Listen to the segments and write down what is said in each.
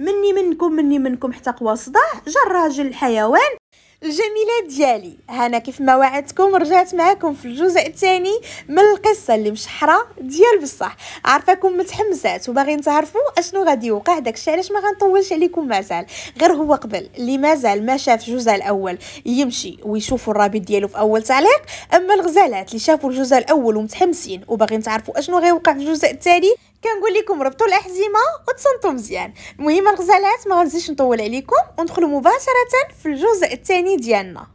مني منكم مني منكم حتى قوى صداع جا الراجل الحيوان الجميله ديالي هنا كيف ما وعدتكم رجعت معكم في الجزء الثاني من القصه اللي مشحره ديال بصح عارفاكم متحمسات وباغيين تعرفوا اشنو غادي يوقع داكشي علاش ما غنطولش عليكم مازال غير هو قبل اللي مازال ما شاف الجزء الاول يمشي ويشوفوا الرابط ديالو في اول تعليق اما الغزالات اللي شافوا الجزء الاول ومتحمسين وباغيين تعرفوا اشنو غيوقع في الجزء الثاني كنقول لكم ربطوا الاحزمه وتصنتوا مزيان المهم الغزالات ما غنزيدش نطول عليكم وندخلوا مباشره في الجزء الثاني ديالنا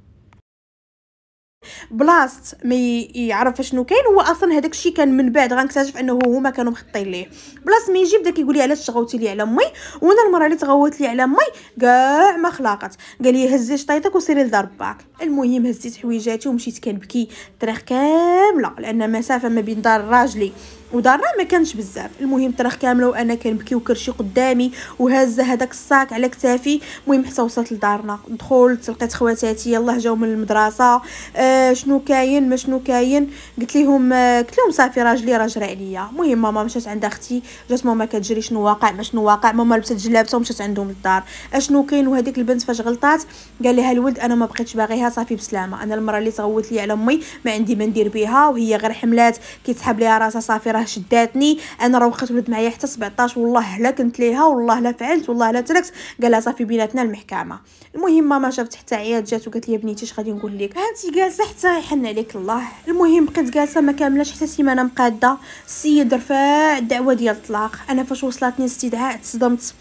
بلاصت ما يعرف شنو كاين هو اصلا هذاك الشيء كان من بعد غنكتشف انه هما كانوا مخطين ليه بلاص ما يجي بدا كيقول لي علاش تغوتي لي على مي وانا المره اللي تغوت لي على مي كاع ما خلاقت قال لي هزي شطيطك وسيري لدار باك المهم هزيت حويجاتي ومشيت كنبكي الطريق كامله لان مسافه ما بين دار راجلي ودارنا ما كانش بزاف المهم طريق كامله وانا كنبكي وكرشي قدامي وهازه هذاك الصاك على كتافي المهم حتى وصلت لدارنا دخلت لقيت خواتاتي يلاه جاو من المدرسه آه شنو كاين ما شنو كاين قلت لهم آه قلت لهم صافي راجلي راه جرى عليا المهم ماما مشات عند اختي جات ماما كتجري شنو واقع ما شنو واقع ماما لبست جلابتها ومشات عندهم للدار اشنو كاين وهذيك البنت فاش غلطات قال لها الولد انا ما بقيتش باغيها صافي بسلامه انا المره اللي تغوت لي على امي ما عندي ما ندير بها وهي غير حملات كيتسحب ليها راسها صافي راه شداتني انا راه وقت ولد معايا حتى 17 والله لا كنت ليها والله لا فعلت والله لا تركت قالها صافي بيناتنا المحكمه المهم ماما شافت حتى عياد جات وقالت لي بنيتي اش غادي نقول لك هانتي جالسه حتى يحن عليك الله المهم بقيت جالسه ما كاملاش حتى سيمانه مقاده السيد رفع الدعوه ديال الطلاق انا فاش وصلتني الاستدعاء تصدمت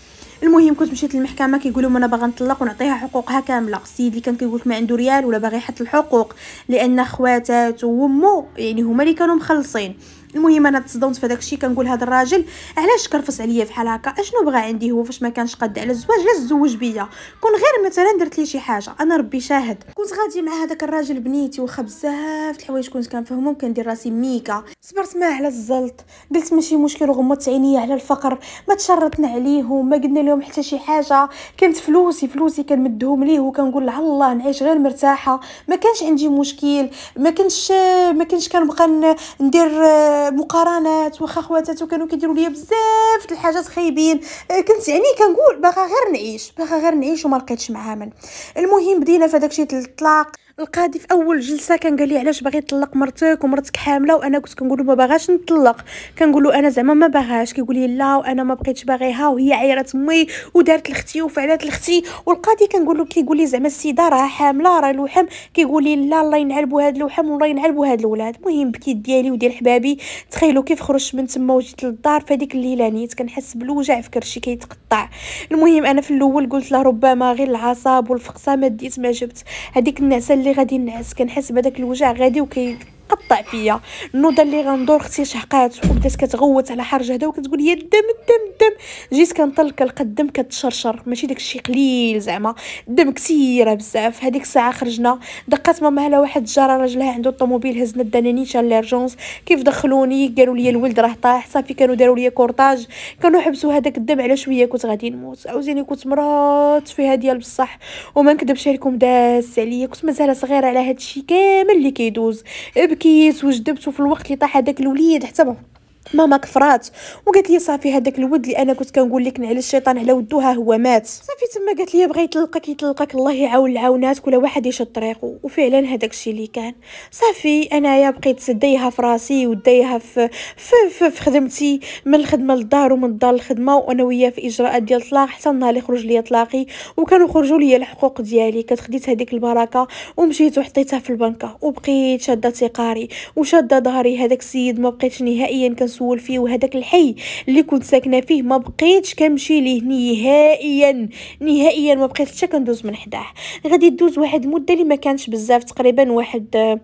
المهم كنت مشيت للمحكمه كيقولوا انا باغا نطلق ونعطيها حقوقها كامله السيد اللي كان كيقول ما عنده ريال ولا باغي يحط الحقوق لان خواتاتو ومو يعني هما اللي كانوا مخلصين المهم انا تصدمت في داكشي كنقول هذا الراجل علاش كرفس عليا بحال هكا اشنو بغى عندي هو فاش ما كانش قد على الزواج لا تزوج بيا كون غير مثلا درت لي شي حاجه انا ربي شاهد كنت غادي مع هذاك الراجل بنيتي وخا بزاف الحوايج كنت كنفهمهم كندير راسي ميكا صبرت معاه على الزلط قلت ماشي مشكل وغمضت عينيا على الفقر ما تشرطنا عليهم ما قلنا لهم حتى شي حاجه كانت فلوسي فلوسي كنمدهم ليه وكنقول على الله نعيش غير مرتاحه ما كانش عندي مشكل ما كانش ما كانش كنبقى ندير مقارنات واخا خواتاتو كانوا كيديروا ليا بزاف د الحاجات خايبين آه، كنت يعني كنقول باغا غير نعيش باغا غير نعيش وما لقيتش معامل المهم بدينا في داكشي الطلاق القاضي في اول جلسه كان قال لي علاش باغي تطلق مرتك ومرتك حامله وانا كنت كنقول له ما باغاش نطلق كنقول له انا زعما ما باغاش كيقول لي لا وانا ما بقيتش باغيها وهي عيرات امي ودارت لختي وفعلات لختي والقاضي كنقول له كيقول لي زعما السيده راه حامله راه لوحم كيقول لي لا الله ينعلبوا هاد الوحم والله ينعلبوا هاد الولاد المهم بكيت ديالي وديال حبابي تخيلوا كيف خرجت من تما وجيت للدار فهاديك الليله نيت كنحس بالوجع في كرشي كيتقطع المهم انا في الاول قلت له ربما غير العصاب والفقصه ما ديت ما جبت هذيك النعسه اللي غادي نعس كنحس بداك الوجع غادي وكي تقطع فيا النوضه اللي غندور اختي شحقات وبدات كتغوت على حرج هدا وكتقول يا الدم الدم الدم جيت كنطلق كنلقى الدم كتشرشر ماشي داكشي قليل زعما الدم كثيره بزاف هذيك الساعه خرجنا دقات ماما على واحد الجاره راجلها عنده الطوموبيل هزنا الدنانيشه ليرجونس كيف دخلوني قالوا لي الولد راه طاح صافي كانوا داروا لي كورطاج كانوا حبسوا هذاك الدم على شويه كنت غادي نموت عاوزيني كنت مرات فيها ديال بصح وما نكذبش عليكم داس عليا كنت مازال صغيره على هادشي كامل اللي كيدوز الكيس وجدبت وفي الوقت اللي طاح هذاك الوليد حتى ماما كفرات وقالت لي صافي هذاك الود اللي انا كنت كنقول لك نعل الشيطان على ودوها هو مات صافي تما قالت لي بغيت يطلقك يطلقك الله يعاون العاونات كل واحد يشد طريقه وفعلا هذاك الشيء اللي كان صافي انايا بقيت دايها في راسي ودايها في في, في, في خدمتي من الخدمه للدار ومن الدار للخدمه وانا وياه في اجراءات ديال الطلاق حتى النهار اللي خرج لي طلاقي وكانوا خرجوا لي الحقوق ديالي كتخديت هذيك البركه ومشيت وحطيتها في البنكه وبقيت شاده تقاري وشاده ظهري هذاك السيد ما بقيتش نهائيا كنس مسؤول فيه وهذاك الحي اللي كنت ساكنه فيه ما بقيتش كنمشي ليه نهائيا نهائيا ما بقيت حتى كندوز من حداه غادي دوز واحد المده اللي ما كانش بزاف تقريبا واحد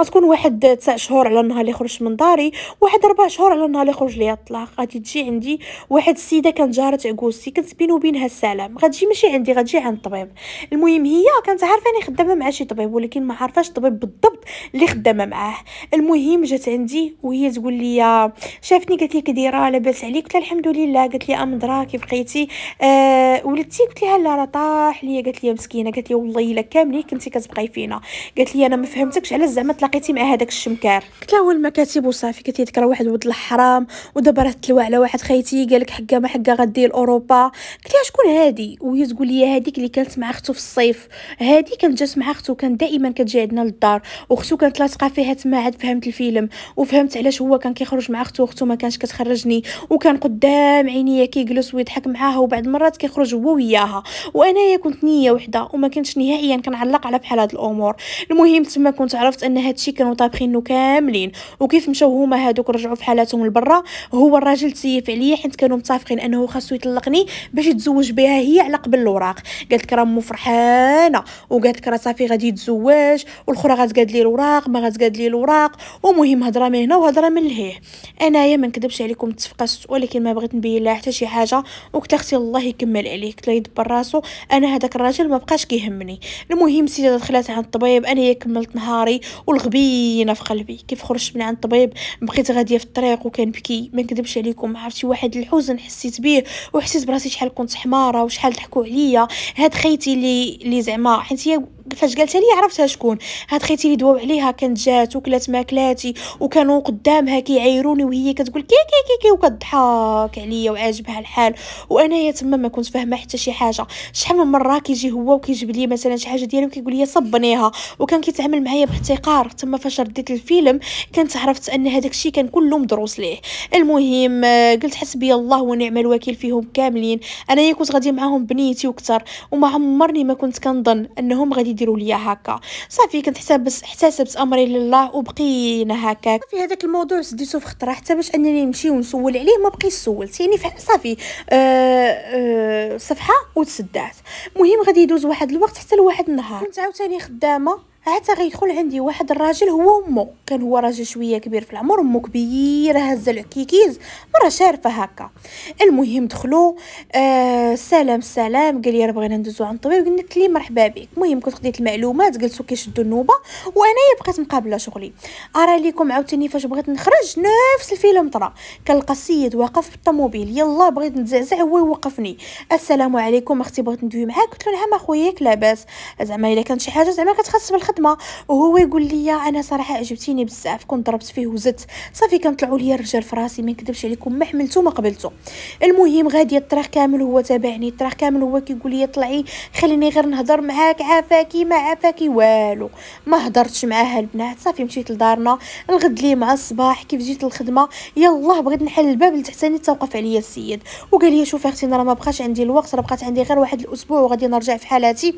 غتكون آه، واحد 9 شهور على النهار اللي خرج من داري واحد 4 شهور على النهار اللي خرج ليا الطلاق غادي تجي عندي واحد السيده كانت جاره عكوزتي كنت بيني وبينها السلام غتجي ماشي عندي غتجي عند الطبيب المهم هي كانت عارفه اني خدامه مع شي طبيب ولكن ما عارفاش الطبيب بالضبط اللي خدامه معاه المهم جات عندي وهي تقول لي آه، شافتني قالت لي كديره لاباس عليك قلت لها الحمد لله قالت لي ام درا كيف بقيتي أه ولدتي قلت لها لا راه طاح ليا قالت لي مسكينه قالت لي والله الا كاملين كنتي كتبقاي فينا قالت لي انا ما فهمتكش علاش زعما تلاقيتي مع هذاك الشمكار قلت لها هو المكاتب وصافي قالت لي ذكرى واحد ولد الحرام ودابا راه تلوى على واحد خيتي قال لك حقه ما حقه غدير لاوروبا قلت لها شكون هادي وهي تقول لي هذيك اللي كانت مع اختو في الصيف هادي كانت جات مع اختو كان دائما كتجي عندنا للدار واختو كانت لاصقه فيها تما عاد فهمت الفيلم وفهمت علاش هو كان كيخرج مع اختو اختو ما كانش كتخرجني وكان قدام عينيا كيجلس ويضحك معاها وبعد مرات كيخرج هو وياها وانايا كنت نيه وحده وما كنتش نهائيا كنعلق على بحال هاد الامور المهم تما كنت عرفت ان هادشي كانوا طابخينو كاملين وكيف مشاو هما هادوك رجعوا في حالاتهم لبرا هو الراجل تسيف عليا حيت كانوا متفقين انه خاصو يطلقني باش يتزوج بها هي على قبل الوراق قالت لك راه مو فرحانه وقالت لك راه صافي غادي يتزوج والاخرى غتقاد لي الوراق ما غتقاد لي الوراق ومهم هضره من هنا وهضره من لهيه انايا ما نكذبش عليكم تفقست ولكن ما بغيت نبين لها حتى شي حاجه وكنت اختي الله يكمل عليه قلت لها يدبر راسو انا هذاك الراجل ما بقاش كيهمني المهم سيده دخلت عند الطبيب انا كملت نهاري والغبينه في قلبي كيف خرجت من عند الطبيب بقيت غاديه في الطريق وكنبكي ما نكذبش عليكم عرفتي واحد الحزن حسيت به وحسيت براسي شحال كنت حماره وشحال ضحكوا عليا هاد خيتي اللي اللي زعما حيت هي فاش قالت لي عرفتها شكون هاد خيتي اللي دواو عليها كانت جات وكلات ماكلاتي وكانوا قدامها كيعايروني وهي كتقول كي كي كي وكتضحك عليا وعاجبها الحال وانايا تما ما كنت فاهمه حتى شي حاجه شحال من مره كيجي هو وكيجيب لي مثلا شي حاجه ديالي وكيقول لي صبنيها وكان كيتعامل معايا باحتقار تما فاش رديت الفيلم كنت عرفت ان هذاك الشيء كان كله مدروس ليه المهم قلت حسبي الله ونعم الوكيل فيهم كاملين انايا كنت غادي معاهم بنيتي وكثر وما عمرني ما كنت كنظن انهم غادي ديروا ليا هكا صافي كنت حسابس احتسبت امري لله وبقينا هكا في هذاك الموضوع سديتو في خطره حتى باش انني نمشي ونسول عليه ما بقيت سولت يعني صافي أه أه صفحه وتسدات مهم غادي يدوز واحد الوقت حتى لواحد النهار كنت عاوتاني خدامه عاد غيدخل عندي واحد الراجل هو امه كان هو راجل شويه كبير في العمر امه كبيره هزه الكيكيز مره شارفه هكا المهم دخلوا آه سلام سلام قال لي بغينا ندوزو عند الطبيب قلت لي مرحبا بك المهم كنت خديت المعلومات جلسوا كيشدوا النوبه وانا بقيت مقابله شغلي ارى ليكم عاوتاني فاش بغيت نخرج نفس الفيلم طرا كنلقى السيد واقف بالطوموبيل يلا بغيت نتزعزع هو يوقفني السلام عليكم اختي بغيت ندوي معاك قلت له نعم اخويا لاباس زعما الا كانت شي حاجه زعما كتخص بالخ الخدمه وهو يقول لي انا صراحه عجبتيني بزاف كنت ضربت فيه وزدت صافي كنطلعوا ليا الرجال في راسي ما نكذبش عليكم ما حملته ما قبلته المهم غادي الطريق كامل هو تابعني الطريق كامل هو كيقول لي طلعي خليني غير نهضر معاك عافاكي ما عافاكي والو ما هضرتش معاها البنات صافي مشيت لدارنا الغد لي مع الصباح كيف جيت للخدمه يلاه بغيت نحل الباب لتحتاني توقف عليا السيد وقال لي شوفي اختي راه ما بقاش عندي الوقت راه بقات عندي غير واحد الاسبوع وغادي نرجع في حالاتي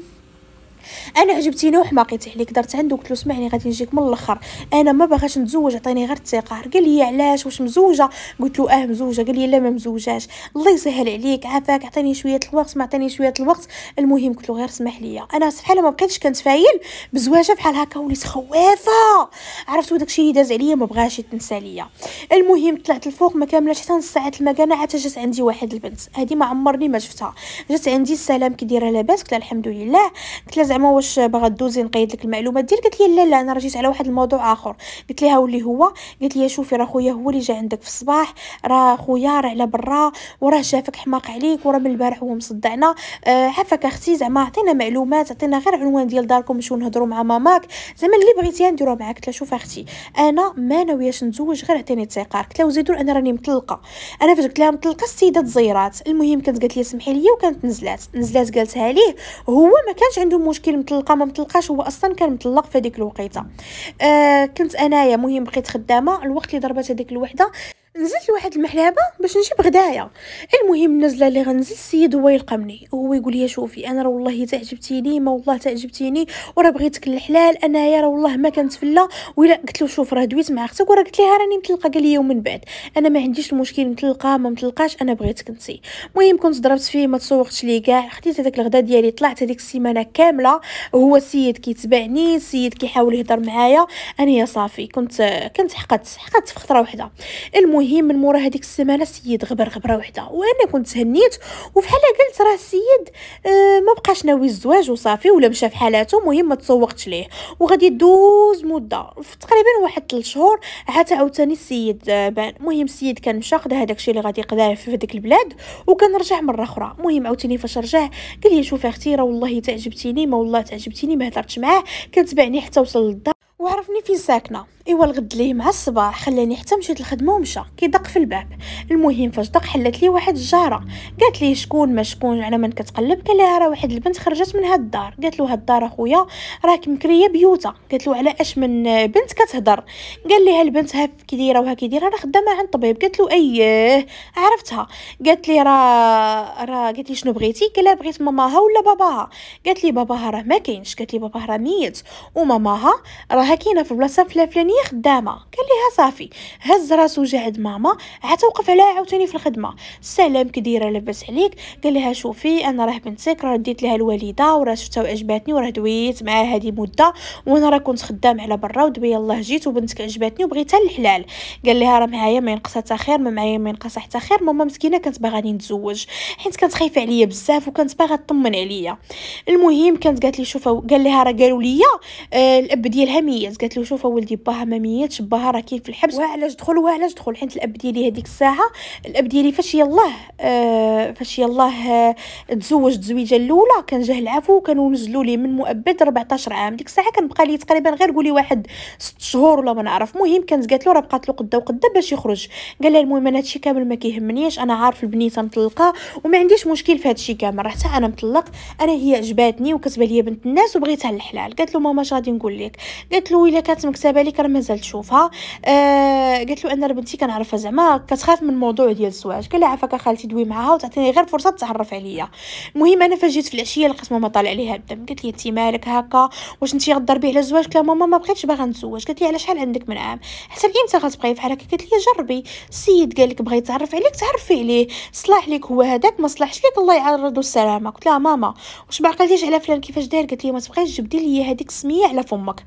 انا عجبتيني وحماقيت عليك درت عنده قلت له اسمعني غادي نجيك من الاخر انا ما باغاش نتزوج عطيني غير الثقه قال لي علاش واش مزوجه قلت له اه مزوجه قال لي لا ما مزوجاش الله يسهل عليك عافاك عطيني شويه الوقت ما عطيني شويه الوقت المهم قلت له غير سمح لي انا سبحان ما بقيتش كنتفايل بزواجه بحال هكا وليت خوافه عرفتوا داكشي اللي داز عليا ما بغاش يتنسى ليا المهم طلعت الفوق ما كاملاش حتى نص ساعه المكانه عاد جات عندي واحد البنت هذه ما عمرني ما شفتها جات عندي السلام كي دايره لاباس قلت الحمد لله قلت زعما واش باغا دوزي نقيد لك المعلومات ديالك قالت لي لا لا انا رجيت على واحد الموضوع اخر قلت ليها واللي هو قالت لي شوفي راه خويا هو اللي جا عندك في الصباح راه خويا راه على برا وراه شافك حماق عليك وراه من البارح هو مصدعنا آه عفاك اختي زعما عطينا معلومات عطينا غير عنوان ديال داركم نمشيو نهضروا مع ماماك زعما اللي بغيتي نديروه معاك قلت لها شوف اختي انا ما ناويهش نتزوج غير عطيني التيقار قلت لها وزيدوا انا راني مطلقه انا فاش قلت لها مطلقه السيده تزيرات المهم كانت قالت لي سمحي لي وكانت نزلات نزلات قالتها ليه هو ما كانش عنده مشكل مطلقه ما مطلقاش هو اصلا كان مطلق في هذيك الوقيته آه كنت انايا مهم بقيت خدامه الوقت اللي ضربت هذيك الوحده نزلت لواحد المحلابه باش نجيب غدايا المهم النزله اللي غنزل السيد هو يلقمني وهو يقول لي شوفي انا راه والله تعجبتيني ما والله تعجبتيني وراه بغيتك الحلال انايا راه والله ما كانت فلا ولا قلت له شوف راه دويت مع اختك وراه قلت ليها راني مطلقه قال لي من بعد انا ما عنديش المشكل مطلقه ما متلقاش انا بغيتك انت المهم كنت ضربت فيه ما تسوقتش ليه كاع خديت هذاك الغدا ديالي طلعت هذيك السيمانه كامله هو السيد كيتبعني السيد كيحاول يهضر معايا انا يا صافي كنت كنت حقدت حقدت في خطره واحده المهم المهم من مورا هذيك السمانه السيد غبر غبره وحده وانا كنت تهنيت وفحال قلت راه السيد آه ما بقاش ناوي الزواج وصافي ولا مشى في حالاته المهم ما تسوقتش ليه وغادي دوز مده في تقريبا واحد 3 شهور عاد عاوتاني السيد آه، بان المهم السيد كان مشى خدا هذاك الشيء اللي غادي يقداه في هذيك البلاد وكان رجع مره اخرى المهم عاوتاني فاش رجع قال لي شوفي اختي راه والله تعجبتيني ما والله تعجبتيني ما هضرتش معاه كان تبعني حتى وصل للدار وعرفني فين ساكنه ايوا الغد ليه مع الصباح خلاني حتى مشيت الخدمه ومشى كيدق في الباب المهم فاش دق حلت لي واحد الجاره قالت لي شكون ما شكون على من كتقلب قال لها راه واحد البنت خرجت من هاد الدار قالت له هاد الدار اخويا راك مكريه بيوتا قالت له على اش من بنت كتهضر قال لي البنت ها كي دايره وها كي دايره راه خدامه عند طبيب قالت له اييه عرفتها قالت لي راه راه قالت لي شنو بغيتي قال لها بغيت ماماها ولا باباها قالت لي باباها راه ما كاينش قالت لي باباها راه ميت وماماها راها كاينه في بلاصه فلانيه يعني خدامه قال ليها صافي هز راسو جا عند ماما عاد وقف عليها عاوتاني في الخدمه سلام كديره لاباس عليك قال لها شوفي انا راه بنتك راه ديت لها الوالده وراه شفتها وعجباتني وراه دويت معاها هذه مده وانا راه كنت خدام على برا ودبي الله جيت وبنتك عجباتني وبغيتها الحلال قال لها راه معايا ما ينقصها حتى خير ما معايا ما ينقصها حتى خير ماما مسكينه كانت باغاني نتزوج حيت كانت خايفه عليا بزاف وكانت باغا تطمن عليا المهم كانت قالت لي شوفه قال لها راه قالوا لي آه الاب ديالها ميت قالت له شوفه ولدي باه راه ما ميتش باها راه كاين في الحبس وعلاش دخل وعلاش دخل حيت الاب ديالي هذيك الساعه الاب ديالي فاش يلاه آه فاش يلاه آه، تزوج تزويجه الاولى كان جاه العفو كانوا نزلوا ليه من مؤبد 14 عام ديك الساعه كان بقى لي تقريبا غير قولي واحد 6 شهور ولا ما نعرف المهم كانت قالت له راه بقات له قدا وقدا باش يخرج قال لها المهم انا هادشي كامل ما كيهمنيش انا عارف البنيته مطلقه وما عنديش مشكل في هادشي كامل راه حتى انا مطلق انا هي عجباتني وكتبه ليا بنت الناس وبغيتها للحلال قالت له ماما اش غادي نقول لك قالت له الا كانت مكتبه لك مازال تشوفها آه قالت له انا بنتي كنعرفها زعما كتخاف من الموضوع ديال الزواج قال لها عافاك خالتي دوي معاها وتعطيني غير فرصه تتعرف عليا المهم انا فاش جيت في العشيه لقيت ماما طالع عليها الدم قالت لي انت مالك هكا واش انت غضربي على الزواج قلت لها ماما ما بقيتش باغا نتزوج قالت لي على شحال عندك من عام حتى امتى غتبقاي فحال هكا قالت لي جربي السيد قال لك بغى يتعرف عليك تعرفي عليه صلاح ليك هو هذاك ما صلحش ليك الله يعرض السلامه قلت لها ماما واش ما عقلتيش على فلان كيفاش داير قالت لي ما تبقايش تجبدي لي هذيك السميه على فمك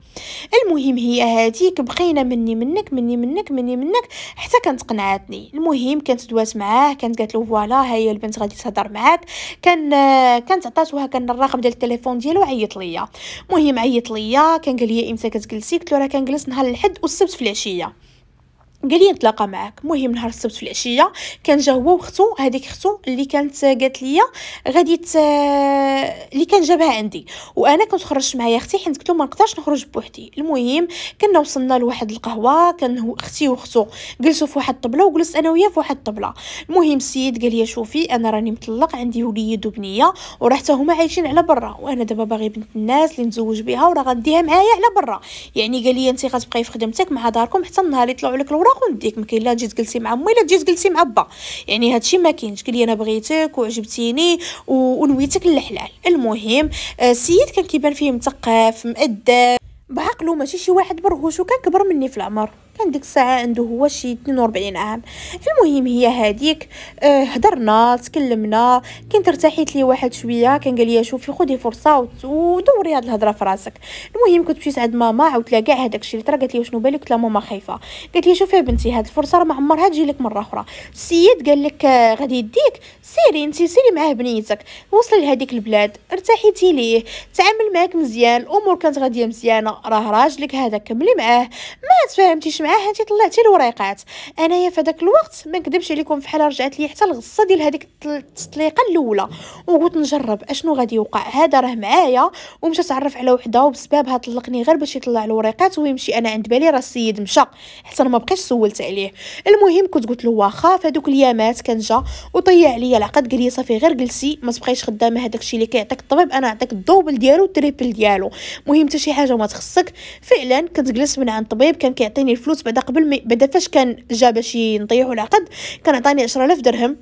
المهم هي هذه عليك بقينا مني منك مني منك مني منك حتى كانت قنعتني المهم كانت دوات معاه كانت قالت له فوالا ها هي البنت غادي تهضر معاك كان كانت عطاتوها كان الرقم ديال التليفون ديالو عيط ليا المهم عيط ليا كان قال لي امتى كتجلسي قلت له راه كنجلس نهار الاحد والسبت في العشيه قال لي نتلاقى معاك مهم نهار السبت في العشيه كان جا هو وختو هذيك ختو اللي كانت قالت لي غادي ت... اللي كان جابها عندي وانا كنت خرجت معايا اختي حيت قلت له ما نقدرش نخرج بوحدي المهم كنا وصلنا لواحد القهوه كان اختي وختو جلسوا في واحد الطبله وجلست انا وياه في واحد الطبله المهم السيد قال لي شوفي انا راني مطلق عندي وليد وبنيه وراه حتى هما عايشين على برا وانا دابا باغي بنت الناس اللي نتزوج بها وراه غنديها معايا على برا يعني قال لي انت غتبقاي في خدمتك مع داركم حتى النهار يطلعوا لك الورق غنديك ما كاين لا تجي تجلسي مع امي لا تجي تجلسي مع با يعني هادشي ما كاينش قال لي انا بغيتك وعجبتيني ونويتك للحلال المهم آه، السيد كان كيبان فيه مثقف مؤدب بعقله ماشي شي واحد برهوش وكان كبر مني في العمر كان ديك الساعه عنده هو شي 42 عام المهم هي هذيك آه هضرنا تكلمنا كنت ارتحيت ليه واحد شويه كان قال لي شوفي خدي فرصه ودوري هاد الهضره في راسك المهم كنت مشيت عند ماما عاودت لها كاع هذاك الشيء اللي قالت لي شنو بالك قلت لها ماما خايفه قالت لي شوفي بنتي هاد الفرصه راه ما عمرها تجي لك مره اخرى السيد قال لك آه، غادي يديك سيري انت سيري معاه بنيتك وصلي لهذيك البلاد ارتحيتي ليه تعامل معاك مزيان الامور كانت غاديه مزيانه راه راجلك هذا كملي معاه ما تفهمتيش معاه هانتي طلعتي الوريقات انايا في داك الوقت ما نكذبش عليكم فحال رجعت لي حتى الغصه ديال هذيك التطليقه الاولى وقلت نجرب اشنو غادي يوقع هذا راه معايا ومشى تعرف على وحده وبسببها طلقني غير باش يطلع الوريقات ويمشي انا عند بالي راه السيد مشى حتى انا ما بقيتش سولت عليه المهم كنت قلت له واخا فهادوك اليامات كان جا وطيع عليا العقد قال لي صافي غير جلسي ما تبقايش خدامه هذاك الشيء اللي كيعطيك الطبيب انا نعطيك الدوبل ديالو والتريبل ديالو المهم حتى شي حاجه ما تخصك فعلا كنت جلست من عند الطبيب كان كيعطيني الفلوس الفلوس بعدا قبل ما بعدا فاش كان جا باش نطيحوا العقد كان عطاني الاف درهم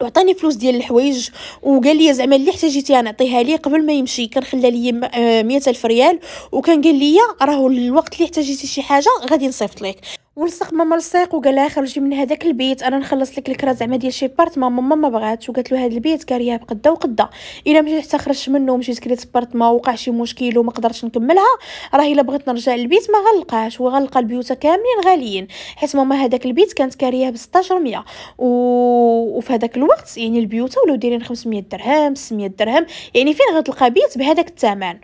وعطاني فلوس ديال الحوايج وقال لي زعما اللي احتاجيتي انا نعطيها ليه قبل ما يمشي كان خلى لي آه، الف ريال وكان قال لي راهو الوقت اللي احتاجيتي شي حاجه غادي نصيفط لك ولصق ماما لصيق وقال لها خرجي من هذاك البيت انا نخلص لك الكرا زعما ديال شي بارت ماما ما بغاتش وقالت له هذا البيت كاريه بقدا وقدا الا مشيت حتى خرجت منه ومشيت كريت ما وقع شي مشكل وما قدرتش نكملها راه الا بغيت نرجع للبيت ما غنلقاش وغنلقى البيوت كاملين غاليين حيت ماما هذاك البيت كانت كاريه ب 1600 و... وفي هذاك الوقت يعني البيوت ولاو دايرين 500 درهم 600 درهم يعني فين غتلقى بيت بهذاك الثمن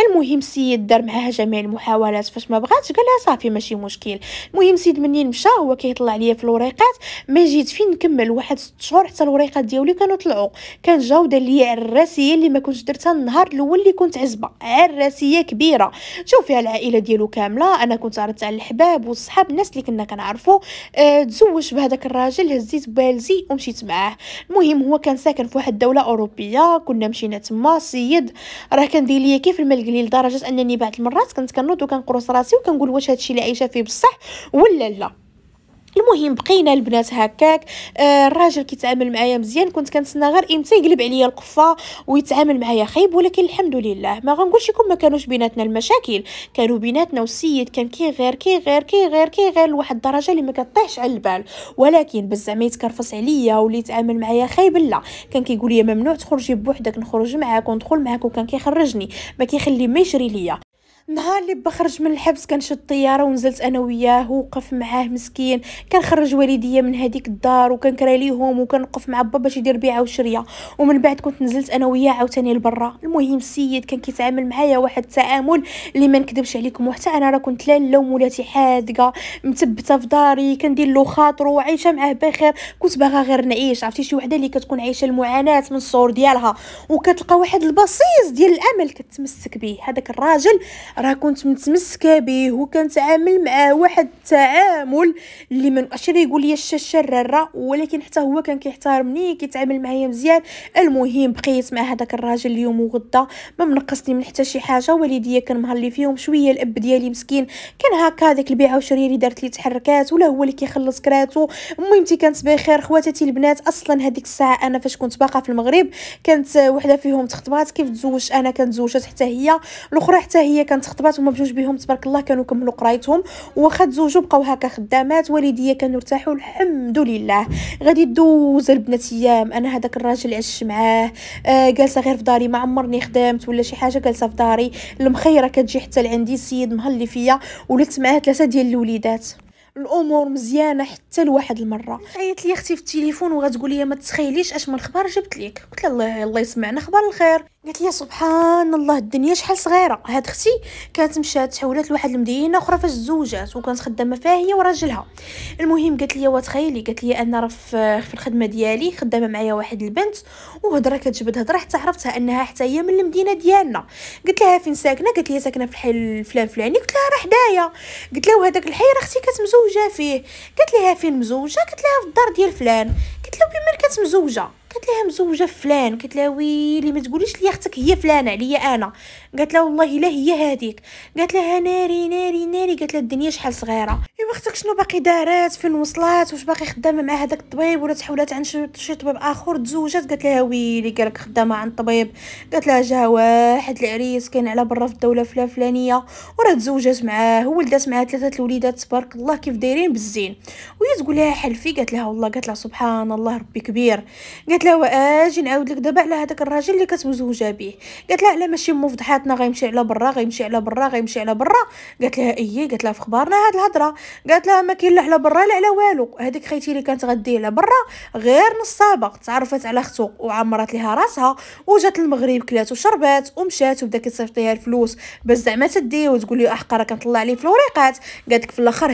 المهم السيد دار معاها جميع المحاولات فاش ما بغاتش قال لها صافي ماشي مشكل المهم سيد منين مشى هو كيطلع ليا في الوريقات ما جيت فين نكمل واحد 6 شهور حتى الوريقات ديالي كانوا طلعوا كان جاو دار ليا الراسيه اللي ما كنتش درتها النهار الاول اللي كنت عزبه الراسيه كبيره شوف فيها العائله ديالو كامله انا كنت عرضت على الحباب والصحاب الناس اللي كنا كنعرفو آه، تزوج بهذاك الراجل هزيت بالزي ومشيت معاه المهم هو كان ساكن في واحد الدوله اوروبيه كنا مشينا تما سيد راه كان دير ليا كيف الماء لدرجه انني بعض المرات كنت كنوض وكنقرص راسي وكنقول واش هادشي اللي عايشه فيه بصح ولا ولا لا المهم بقينا البنات هكاك آه الراجل كيتعامل معايا مزيان كنت كنتسنى غير امتى يقلب عليا القفه ويتعامل معايا خايب ولكن الحمد لله ما غنقولش لكم ما كانوش بيناتنا المشاكل كانوا بيناتنا والسيد كان كيغير كيغير كيغير غير لواحد الدرجه اللي ما كطيحش على البال ولكن بزاف زعما يتكرفص عليا ولي يتعامل معايا خايب لا كان كيقول لي ممنوع تخرجي بوحدك نخرج معاك وندخل معاك وكان كيخرجني ما كيخلي ما يشري ليا نهار اللي بخرج من الحبس كنشد الطياره ونزلت انا وياه ووقف معاه مسكين كنخرج والديا من هذيك الدار وكنكرا ليهم وكنوقف مع بابا باش يدير بيعه وشريه ومن بعد كنت نزلت انا وياه عاوتاني لبرا المهم السيد كان كيتعامل معايا واحد التعامل اللي ما نكذبش عليكم وحتى انا راه كنت لاله ومولاتي حادقه مثبته في داري كندير له خاطرو وعايشه معاه بخير كنت باغا غير نعيش عرفتي شي وحده اللي كتكون عايشه المعاناه من الصور ديالها وكتلقى واحد البصيص ديال الامل كتمسك به هذاك الراجل راه كنت متمسكه به وكنتعامل معاه واحد التعامل اللي من اشري يقول لي الشراره ولكن حتى هو كان كيحترمني كيتعامل معايا مزيان المهم بقيت مع هذاك الراجل اليوم وغدا ما منقصني من حتى شي حاجه والديا كان مهلي فيهم شويه الاب ديالي مسكين كان هكا داك البيعه وشريه اللي دارت لي تحركات ولا هو اللي كيخلص كراتو مهمتي كانت بخير خواتاتي البنات اصلا هذيك الساعه انا فاش كنت باقا في المغرب كانت وحده فيهم تخطبات كيف تزوجت انا كنتزوجت حتى هي الاخرى حتى هي كانت كانت خطبات هما بجوج بهم تبارك الله كانوا كملوا قرايتهم واخا تزوجوا بقاو هكا خدامات والديا كانوا ارتاحوا الحمد لله غادي دوز البنات ايام انا هذاك الراجل اللي عشت معاه آه جالسه غير في داري ما عمرني خدمت ولا شي حاجه جالسه في داري المخيره كتجي حتى لعندي السيد مهلي فيا ولدت معاه ثلاثه ديال الوليدات الامور مزيانه حتى لواحد المره عيطت لي اختي في التليفون وغتقول لي ما تتخيليش اش من الخبر جبت لك قلت لها الله الله يسمعنا خبر الخير قالت لي سبحان الله الدنيا شحال صغيره هاد اختي كانت مشات تحولات لواحد المدينه اخرى فاش تزوجات وكانت خدامه فيها هي وراجلها المهم قالت لي وتخيلي قالت لي انا راه في الخدمه ديالي خدامه معايا واحد البنت وهضره كتجبد هضره حتى عرفتها انها حتى هي من المدينه ديالنا قلت لها فين ساكنه قالت لي ساكنه في الحي الفلان فلاني قلت لها راه حدايا قلت لها وهداك الحي راه اختي كتمزوج مزوجه فيه قالت ليها فين مزوجه قالت لها في الدار ديال فلان قالت لها بما كانت مزوجه قالت لها مزوجه فلان قالت لها ويلي ما تقوليش لي اختك هي فلانه عليا انا قالت لها والله لا هي هذيك قالت لها ناري ناري ناري قالت لها الدنيا شحال صغيره ايوا اختك شنو باقي دارات فين وصلات واش باقي خدامه مع هذاك الطبيب ولا تحولات عن شي طبيب اخر تزوجات قالت لها ويلي قالك خدامه عند طبيب قالت لها جا واحد العريس كاين على برا في الدوله فلا فلانيه وراه تزوجات معاه ولدات معاه ثلاثه الوليدات تبارك الله كيف دايرين بالزين وهي تقول لها حلفي قالت لها والله قالت لها سبحان الله ربي كبير قالت لها واجي نعاود لك دابا على هذاك الراجل اللي كتزوجه به قالت لها لا ماشي موفضحات بيناتنا غيمشي على برا غيمشي على برا غيمشي على برا قالت لها ايي قالت لها في خبارنا هاد الهضره قالت لها ما كاين لا على برا لا على والو هذيك خيتي اللي كانت غدي على برا غير نصابه تعرفت على اختو وعمرت لها راسها وجات المغرب كلات وشربات ومشات وبدا كتصيفط ليها الفلوس باش زعما تدي وتقول لي احقا راه كنطلع لي فلوريقات قالت لك في الاخر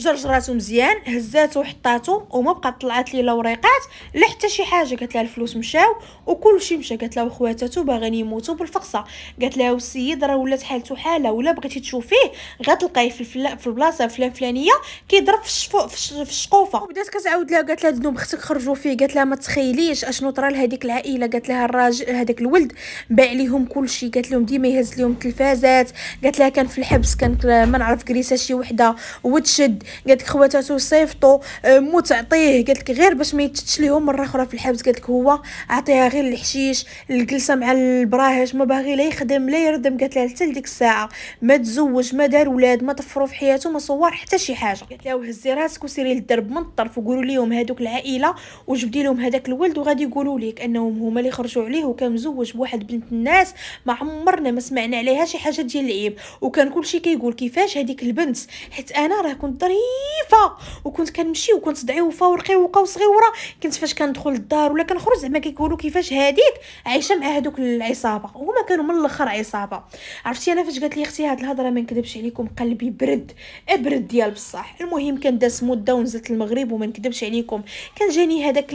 جرجراتو مزيان هزاتو وحطاتو وما بقى طلعت لي لا وريقات لا حتى شي حاجه قالت لها الفلوس مشاو وكلشي مشى قالت لها وخواتاتو باغين يموتوا بالفقصه قالت لها السيد راه ولات حالته حاله ولا بغيتي تشوفيه غتلقايه في الفلا في البلاصه فلان فلانيه كيضرب في, الشفو في الشقوفه وبدات كتعاود لها قالت لها دنو بختك خرجوا فيه قالت لها ما تخيليش اشنو طرا لهذيك العائله قالت لها الراجل هذاك الولد باع ليهم كلشي قالت لهم ديما يهز لهم التلفازات قالت لها كان في الحبس كان ما نعرف كريسه شي وحده وتشد قالت لك خواتاتو صيفطو آه، مو تعطيه قالت لك غير باش ما يتشتش ليهم مره اخرى في الحبس قالت لك هو عطيها غير الحشيش الجلسه مع البراهش ما باغي لا يخدم لا يردم قالت لها حتى لديك الساعه ما تزوج ما دار ولاد ما طفروا في حياته ما صور حتى شي حاجه قالت لها وهزي راسك وسيري للدرب من الطرف وقولوا ليهم هذوك العائله وجبدي لهم هذاك الولد وغادي يقولوا لك انهم هما اللي خرجوا عليه وكان مزوج بواحد بنت الناس ما عمرنا ما سمعنا عليها شي حاجه ديال العيب وكان كلشي كيقول كيفاش هذيك البنت حيت انا راه كنت ظريفه وكنت كنمشي وكنت ضعيفه ورقيقه وصغيره كنت فاش كندخل الدار ولا كنخرج زعما كيقولوا كيفاش هذيك عايشه مع هذوك العصابه وهما كانوا من الاخر عصابه عرفتي انا فاش قالت لي اختي هاد الهضره ما نكذبش عليكم قلبي برد ابرد ديال بصح المهم كان داس مده ونزلت المغرب وما نكذبش عليكم كان جاني هذاك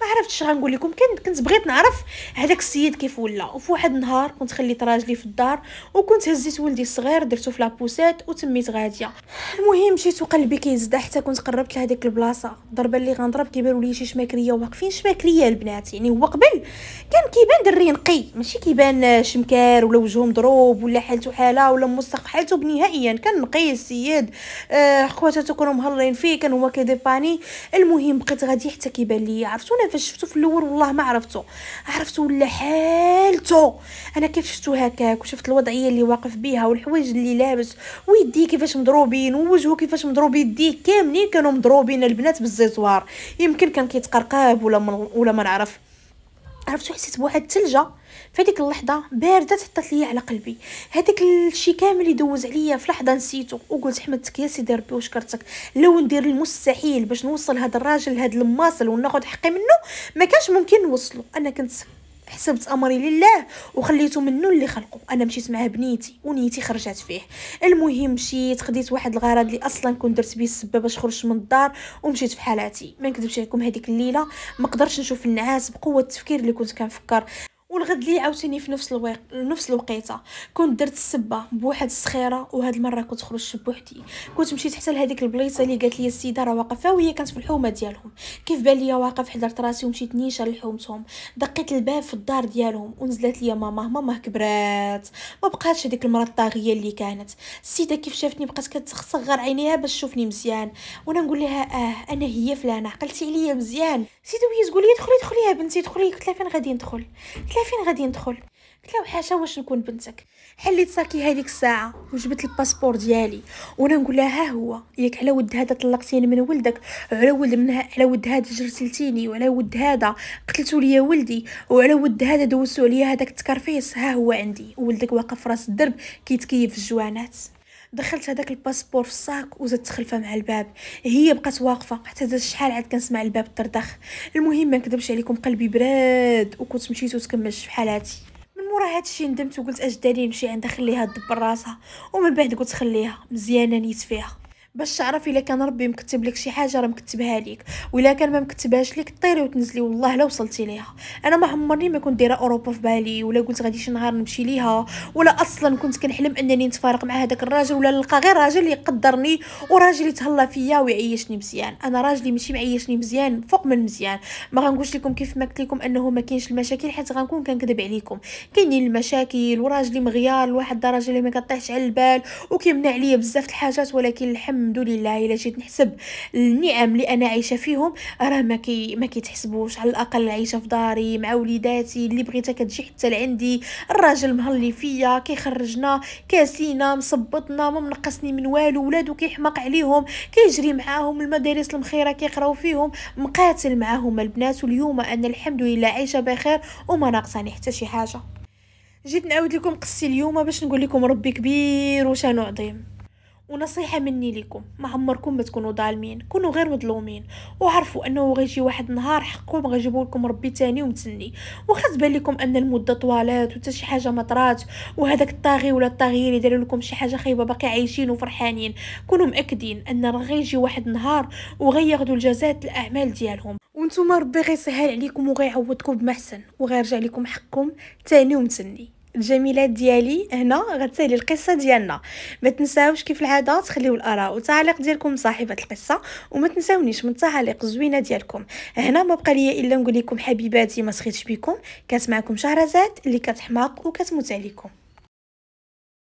ما عرفتش غنقول لكم كنت كنت بغيت نعرف هذاك السيد كيف ولا وفي واحد النهار كنت خليت راجلي في الدار وكنت هزيت ولدي الصغير درتو في لابوسات وتميت غاديه المهم مشيت وقلبي كيزدا حتى كنت قربت لهذيك البلاصه الضربه اللي غنضرب كيبانوا لي شي شماكريه واقفين شماكريه البنات يعني هو قبل كان كيبان دري نقي ماشي كيبان شمكار ولا وجهو مضروب ولا حالته حاله ولا موسخ حالته نهائيا كان نقي السيد آه خواتاتو كانوا مهلين فيه كان هو كيديباني المهم بقيت غادي حتى كيبان لي عرفتونا فاش شفتو في الاول والله ما عرفتو عرفتو ولا حالته انا كيف شفتو هكاك وشفت الوضعيه اللي واقف بيها والحوايج اللي لابس ويديه كيفاش مضروبين ووجهه كيفاش مضروب يديه كاملين كانوا مضروبين البنات بالزيزوار يمكن كان كيتقرقاب ولا من ولا ما نعرف عرفتو حسيت بواحد الثلجه في اللحظه بارده تحطت ليا على قلبي هذاك الشي كامل اللي دوز عليا في لحظه نسيتو وقلت حمدتك يا سيدي ربي وشكرتك لو ندير المستحيل باش نوصل هاد الراجل لهاد الماصل وناخد حقي منه ما كانش ممكن نوصله انا كنت حسبت امري لله وخليته منه اللي خلقه انا مشيت مع بنيتي ونيتي خرجت فيه المهم مشيت خديت واحد الغرض اللي اصلا كنت درت به السبه باش خرجت من الدار ومشيت في حالاتي ما نكذبش عليكم هذيك الليله ما قدرتش نشوف النعاس بقوه التفكير اللي كنت كنفكر والغد لي عاوتاني في نفس الوقت نفس الوقيته كنت درت السبه بواحد السخيره وهاد المره كنت خرجت بوحدي كنت مشيت حتى لهذيك البليصه اللي قالت لي السيده راه واقفه وهي كانت في الحومه ديالهم كيف بان ليا واقف حضرت راسي ومشيت نيشان لحومتهم دقيت الباب في الدار ديالهم ونزلت لي ماما ماما كبرات ما بقاتش هذيك المره الطاغيه اللي كانت السيده كيف شافتني بقات كتصغر عينيها باش تشوفني مزيان وانا نقول لها اه انا هي فلانه عقلتي عليا مزيان سيده وهي تقول لي دخلي دخلي يا بنتي دخلي قلت لها فين غادي ندخل قلت لها فين غادي ندخل قلت لها وحاشه واش نكون بنتك حليت ساكي هذيك الساعه وجبت الباسبور ديالي وانا نقول لها ها هو ياك على ود هذا طلقتيني من ولدك على ولد من على ود هذا جرسلتيني وعلى ود هذا قتلتو ليا ولدي وعلى ود هذا دوسوا عليا هذاك التكرفيس ها هو عندي ولدك واقف راس الدرب كيتكيف الجوانات دخلت هذاك الباسبور في الصاك وزدت خلفه مع الباب هي بقات واقفه حتى دازت شحال عاد كنسمع الباب طردخ المهم ما نكذبش عليكم قلبي براد وكنت مشيت وتكملت في حالاتي من مورا هادشي ندمت وقلت اش داري نمشي عندها خليها دبر راسها ومن بعد قلت خليها مزيانه نيت فيها باش تعرفي الا كان ربي مكتب لك شي حاجه راه مكتبها لك ولا كان ما مكتبهاش لك طيري وتنزلي والله لو وصلتي ليها انا ما عمرني ما كنت دايره اوروبا في بالي ولا قلت غادي شي نهار نمشي ليها ولا اصلا كنت كنحلم انني نتفارق مع هذاك الراجل ولا نلقى غير راجل يقدرني وراجل يتهلا فيا ويعيشني مزيان انا راجلي ماشي معيشني مزيان فوق من مزيان ما غنقولش لكم كيف ما قلت لكم انه ما كاينش المشاكل حيت غنكون كنكذب عليكم كاينين المشاكل وراجلي مغيار لواحد الدرجه اللي ما كطيحش على البال وكيمنع عليا بزاف الحاجات ولكن الحمد الحمد لله الا جيت نحسب النعم اللي انا عايشه فيهم راه ما كي ما كيتحسبوش على الاقل عايشه في داري مع وليداتي اللي بغيتها كتجي حتى لعندي الراجل مهلي فيا كيخرجنا كاسينا مصبطنا ما منقصني من والو ولادو كيحماق عليهم كيجري معاهم المدارس المخيره كيقراو فيهم مقاتل معاهم البنات واليوم انا الحمد لله عايشه بخير وما ناقصاني حتى شي حاجه جيت نعاود لكم قصتي اليوم باش نقول لكم ربي كبير وشانو عظيم ونصيحة مني لكم ما عمركم ما تكونوا ظالمين كونوا غير مظلومين وعرفوا انه غيجي واحد النهار حقكم غيجيبوا لكم ربي تاني ومتني واخا تبان لكم ان المده طوالات وتا شي حاجه مطرات وهذاك الطاغي ولا الطاغيه اللي داروا لكم شي حاجه خايبه باقي عايشين وفرحانين كونوا مأكدين ان راه غيجي واحد النهار وغياخذوا الجزاء الاعمال ديالهم وانتم ربي غيسهل عليكم وغيعوضكم بمحسن وغيرجع لكم حقكم تاني ومتني الجميلات ديالي هنا غتسالي القصه ديالنا ما تنساوش كيف العاده تخليو الاراء وتعليق ديالكم صاحبه القصه وما تنساونيش من التعاليق الزوينه ديالكم هنا ما بقى ليا الا نقول لكم حبيباتي ما سخيتش بكم كانت معكم شهرزاد اللي كتحماق وكتموت عليكم